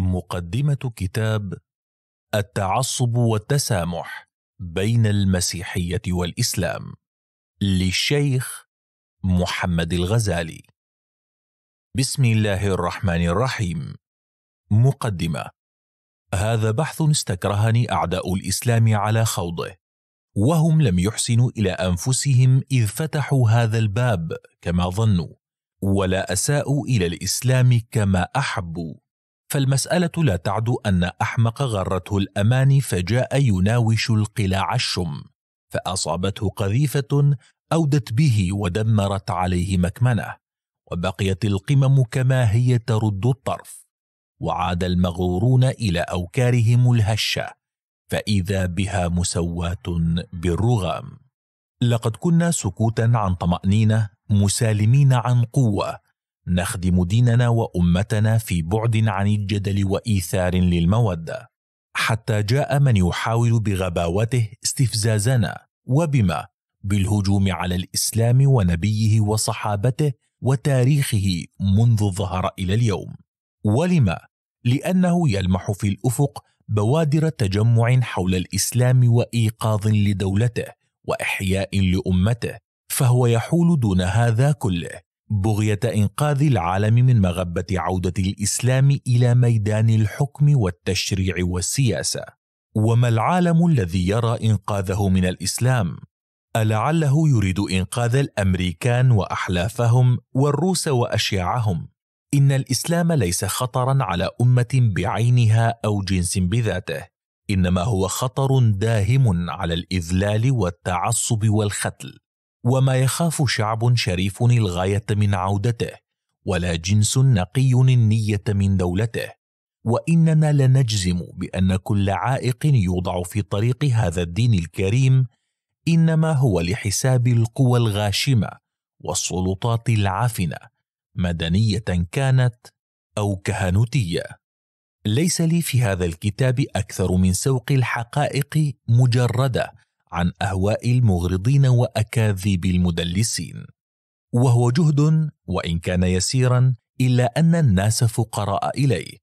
مقدمة كتاب التعصب والتسامح بين المسيحية والإسلام للشيخ محمد الغزالي. بسم الله الرحمن الرحيم. مقدمة هذا بحث استكرهني أعداء الإسلام على خوضه، وهم لم يحسنوا إلى أنفسهم إذ فتحوا هذا الباب كما ظنوا، ولا أساءوا إلى الإسلام كما أحبوا. فالمسألة لا تعد أن أحمق غرته الأمان فجاء يناوش القلاع الشم فأصابته قذيفة أودت به ودمرت عليه مكمنه وبقيت القمم كما هي ترد الطرف وعاد المغرورون إلى أوكارهم الهشة فإذا بها مسواة بالرغام لقد كنا سكوتا عن طمأنينة مسالمين عن قوة نخدم ديننا وامتنا في بعد عن الجدل وايثار للموده حتى جاء من يحاول بغباوته استفزازنا وبما بالهجوم على الاسلام ونبيه وصحابته وتاريخه منذ ظهر الى اليوم ولما لانه يلمح في الافق بوادر تجمع حول الاسلام وايقاظ لدولته واحياء لامته فهو يحول دون هذا كله بغية إنقاذ العالم من مغبة عودة الإسلام إلى ميدان الحكم والتشريع والسياسة. وما العالم الذي يرى إنقاذه من الإسلام؟ ألعله يريد إنقاذ الأمريكان وأحلافهم والروس وأشياعهم؟ إن الإسلام ليس خطرًا على أمة بعينها أو جنس بذاته، إنما هو خطر داهم على الإذلال والتعصب والختل. وما يخاف شعب شريف الغايه من عودته ولا جنس نقي النيه من دولته واننا لنجزم بان كل عائق يوضع في طريق هذا الدين الكريم انما هو لحساب القوى الغاشمه والسلطات العفنه مدنيه كانت او كهنوتيه ليس لي في هذا الكتاب اكثر من سوق الحقائق مجرده عن اهواء المغرضين واكاذيب المدلسين وهو جهد وان كان يسيرا الا ان الناس فقراء اليه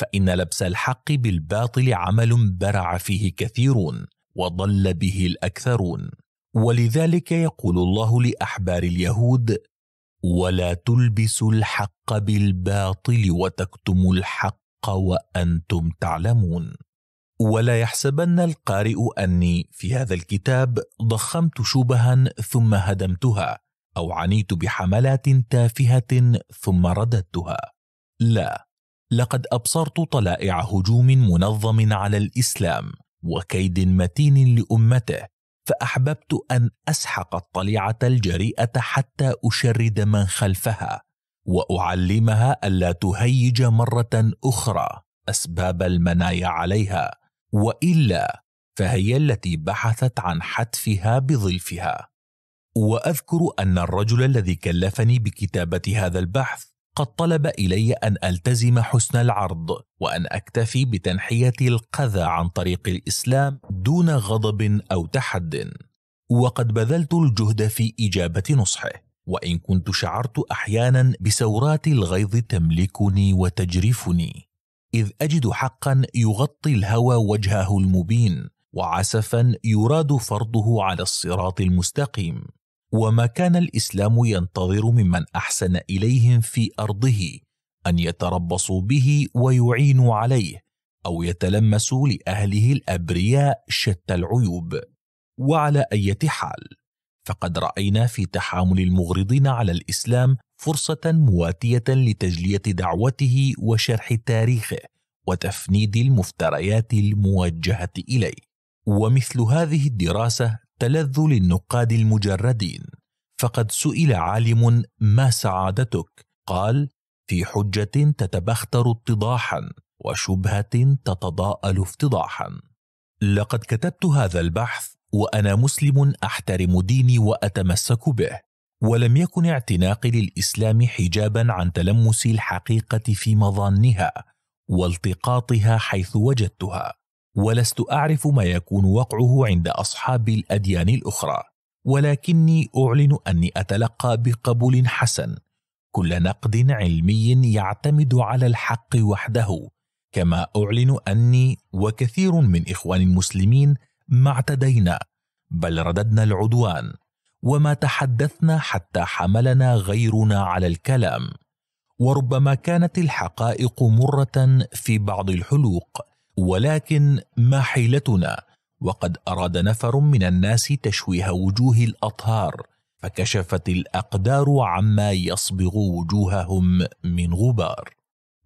فان لبس الحق بالباطل عمل برع فيه كثيرون وضل به الاكثرون ولذلك يقول الله لاحبار اليهود ولا تلبسوا الحق بالباطل وتكتموا الحق وانتم تعلمون ولا يحسبن القارئ اني في هذا الكتاب ضخمت شبها ثم هدمتها او عنيت بحملات تافهه ثم رددتها لا لقد ابصرت طلائع هجوم منظم على الاسلام وكيد متين لامته فاحببت ان اسحق الطليعه الجريئه حتى اشرد من خلفها واعلمها الا تهيج مره اخرى اسباب المنايا عليها والا فهي التي بحثت عن حتفها بظلفها واذكر ان الرجل الذي كلفني بكتابه هذا البحث قد طلب الي ان التزم حسن العرض وان اكتفي بتنحيه القذى عن طريق الاسلام دون غضب او تحد وقد بذلت الجهد في اجابه نصحه وان كنت شعرت احيانا بثورات الغيظ تملكني وتجرفني إذ أجد حقا يغطي الهوى وجهه المبين وعسفا يراد فرضه على الصراط المستقيم وما كان الإسلام ينتظر ممن أحسن إليهم في أرضه أن يتربصوا به ويعينوا عليه أو يتلمسوا لأهله الأبرياء شتى العيوب وعلى أية حال فقد رأينا في تحامل المغرضين على الإسلام فرصة مواتية لتجلية دعوته وشرح تاريخه وتفنيد المفتريات الموجهة إليه. ومثل هذه الدراسة تلذ للنقاد المجردين، فقد سئل عالم ما سعادتك؟ قال: في حجة تتبختر اتضاحا، وشبهة تتضاءل افتضاحا. لقد كتبت هذا البحث وأنا مسلم أحترم ديني وأتمسك به، ولم يكن اعتناقي للاسلام حجابا عن تلمس الحقيقه في مظانها والتقاطها حيث وجدتها ولست اعرف ما يكون وقعه عند اصحاب الاديان الاخرى ولكني اعلن اني اتلقى بقبول حسن كل نقد علمي يعتمد على الحق وحده كما اعلن اني وكثير من اخوان المسلمين ما اعتدينا بل رددنا العدوان وما تحدثنا حتى حملنا غيرنا على الكلام وربما كانت الحقائق مره في بعض الحلوق ولكن ما حيلتنا وقد اراد نفر من الناس تشويه وجوه الاطهار فكشفت الاقدار عما يصبغ وجوههم من غبار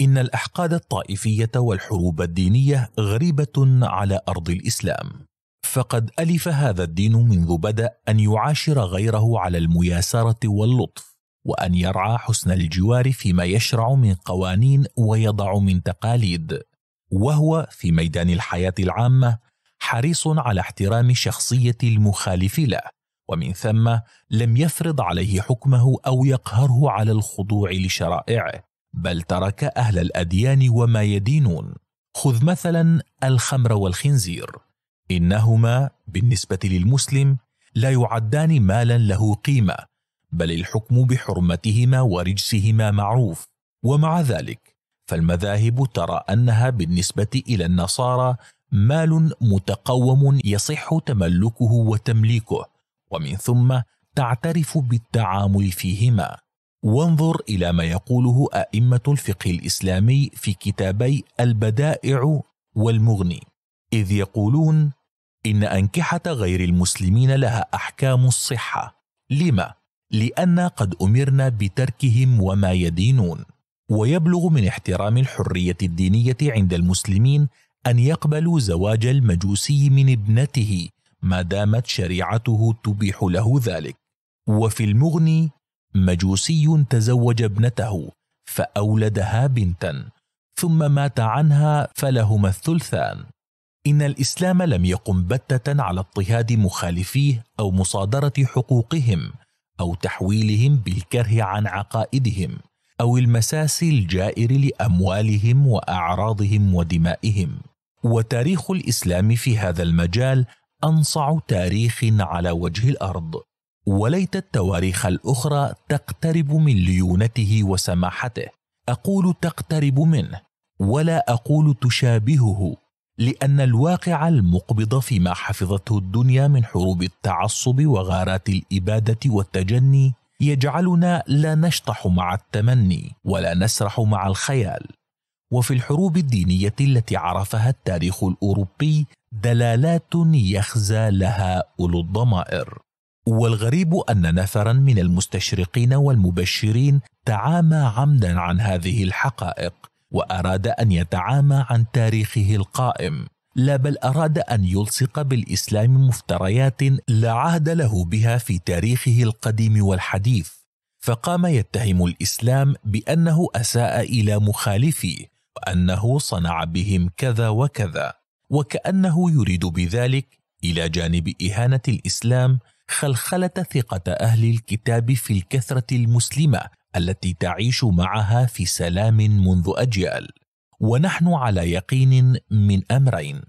ان الاحقاد الطائفيه والحروب الدينيه غريبه على ارض الاسلام فقد ألف هذا الدين منذ بدأ أن يعاشر غيره على المياسرة واللطف، وأن يرعى حسن الجوار فيما يشرع من قوانين ويضع من تقاليد، وهو في ميدان الحياة العامة حريص على احترام شخصية المخالف له، ومن ثم لم يفرض عليه حكمه أو يقهره على الخضوع لشرائعه، بل ترك أهل الأديان وما يدينون. خذ مثلا الخمر والخنزير انهما بالنسبه للمسلم لا يعدان مالا له قيمه بل الحكم بحرمتهما ورجسهما معروف ومع ذلك فالمذاهب ترى انها بالنسبه الى النصارى مال متقوم يصح تملكه وتمليكه ومن ثم تعترف بالتعامل فيهما وانظر الى ما يقوله ائمه الفقه الاسلامي في كتابي البدائع والمغني اذ يقولون إن أنكحة غير المسلمين لها أحكام الصحة لما؟ لأن قد أمرنا بتركهم وما يدينون ويبلغ من احترام الحرية الدينية عند المسلمين أن يقبلوا زواج المجوسي من ابنته ما دامت شريعته تبيح له ذلك وفي المغني مجوسي تزوج ابنته فأولدها بنتا ثم مات عنها فلهما الثلثان إن الإسلام لم يقم بتة على اضطهاد مخالفيه أو مصادرة حقوقهم أو تحويلهم بالكره عن عقائدهم أو المساس الجائر لأموالهم وأعراضهم ودمائهم. وتاريخ الإسلام في هذا المجال أنصع تاريخ على وجه الأرض. وليت التواريخ الأخرى تقترب من ليونته وسماحته. أقول تقترب منه ولا أقول تشابهه لأن الواقع المقبض فيما حفظته الدنيا من حروب التعصب وغارات الإبادة والتجني يجعلنا لا نشطح مع التمني ولا نسرح مع الخيال وفي الحروب الدينية التي عرفها التاريخ الأوروبي دلالات يخزى لها أولو الضمائر والغريب أن نفرا من المستشرقين والمبشرين تعامى عمدا عن هذه الحقائق واراد ان يتعامى عن تاريخه القائم لا بل اراد ان يلصق بالاسلام مفتريات لا عهد له بها في تاريخه القديم والحديث فقام يتهم الاسلام بانه اساء الى مخالفيه وانه صنع بهم كذا وكذا وكانه يريد بذلك الى جانب اهانه الاسلام خلخله ثقه اهل الكتاب في الكثره المسلمه التي تعيش معها في سلام منذ اجيال ونحن على يقين من امرين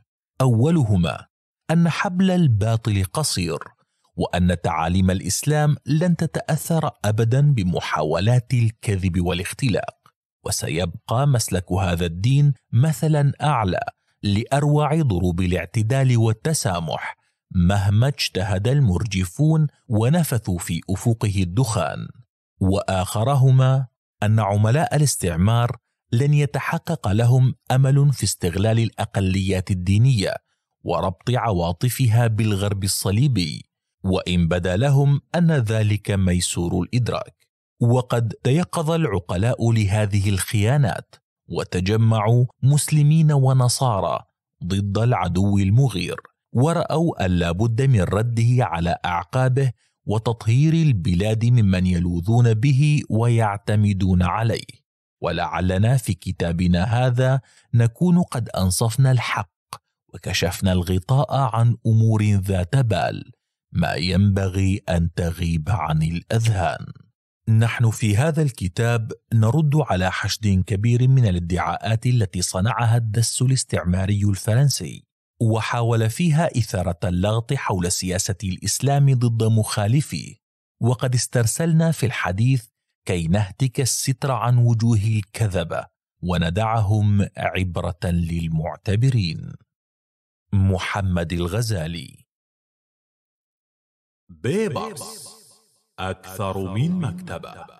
اولهما ان حبل الباطل قصير وان تعاليم الاسلام لن تتاثر ابدا بمحاولات الكذب والاختلاق وسيبقى مسلك هذا الدين مثلا اعلى لاروع ضروب الاعتدال والتسامح مهما اجتهد المرجفون ونفثوا في افقه الدخان واخرهما ان عملاء الاستعمار لن يتحقق لهم امل في استغلال الاقليات الدينيه وربط عواطفها بالغرب الصليبي وان بدا لهم ان ذلك ميسور الادراك وقد تيقظ العقلاء لهذه الخيانات وتجمعوا مسلمين ونصارى ضد العدو المغير وراوا ان لا بد من رده على اعقابه وتطهير البلاد ممن يلوذون به ويعتمدون عليه ولعلنا في كتابنا هذا نكون قد انصفنا الحق وكشفنا الغطاء عن امور ذات بال ما ينبغي ان تغيب عن الاذهان نحن في هذا الكتاب نرد على حشد كبير من الادعاءات التي صنعها الدس الاستعماري الفرنسي وحاول فيها إثارة اللغط حول سياسة الإسلام ضد مخالفيه وقد استرسلنا في الحديث كي نهتك الستر عن وجوه الكذبة وندعهم عبرة للمعتبرين محمد الغزالي بيبرس أكثر من مكتبة